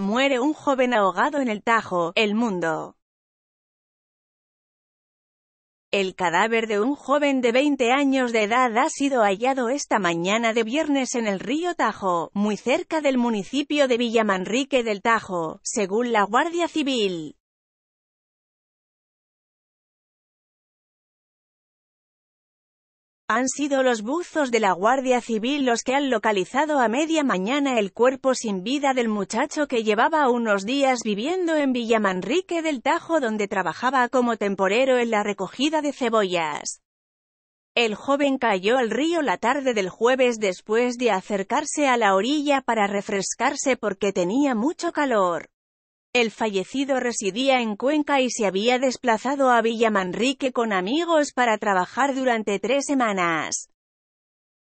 Muere un joven ahogado en el Tajo, El Mundo. El cadáver de un joven de 20 años de edad ha sido hallado esta mañana de viernes en el río Tajo, muy cerca del municipio de Villamanrique del Tajo, según la Guardia Civil. Han sido los buzos de la Guardia Civil los que han localizado a media mañana el cuerpo sin vida del muchacho que llevaba unos días viviendo en Villamanrique del Tajo donde trabajaba como temporero en la recogida de cebollas. El joven cayó al río la tarde del jueves después de acercarse a la orilla para refrescarse porque tenía mucho calor. El fallecido residía en Cuenca y se había desplazado a Villamanrique con amigos para trabajar durante tres semanas.